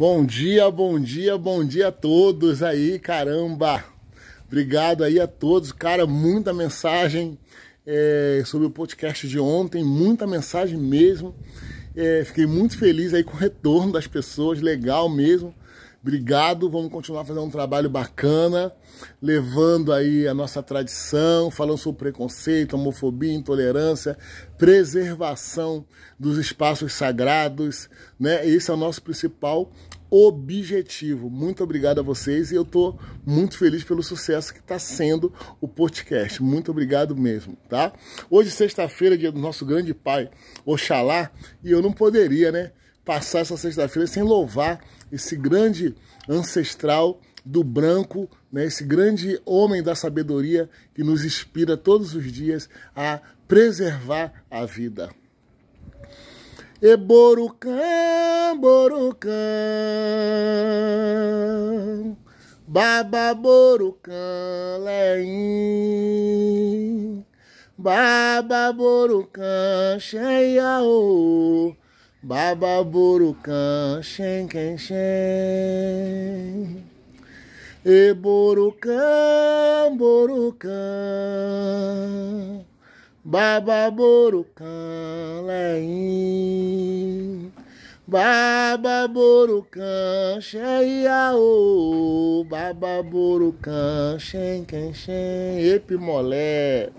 Bom dia, bom dia, bom dia a todos aí, caramba! Obrigado aí a todos, cara, muita mensagem é, sobre o podcast de ontem, muita mensagem mesmo. É, fiquei muito feliz aí com o retorno das pessoas, legal mesmo. Obrigado, vamos continuar fazendo um trabalho bacana, levando aí a nossa tradição, falando sobre preconceito, homofobia, intolerância, preservação dos espaços sagrados, né? Esse é o nosso principal objetivo. Muito obrigado a vocês e eu estou muito feliz pelo sucesso que está sendo o podcast. Muito obrigado mesmo, tá? Hoje, sexta-feira, dia do nosso grande pai, Oxalá, e eu não poderia, né? passar essa sexta-feira sem louvar esse grande ancestral do branco, né, esse grande homem da sabedoria que nos inspira todos os dias a preservar a vida. Eborucã, Borucã, Bababorucã, Baba Leim, Baba Borucã, Baba Burucan, Shen Ken Shen. E Burucan, Burucan. Baba Burucan, Leim. Baba Burucan, Sheiaô. Baba Burucan, Shen Ken Shen. Epimolé.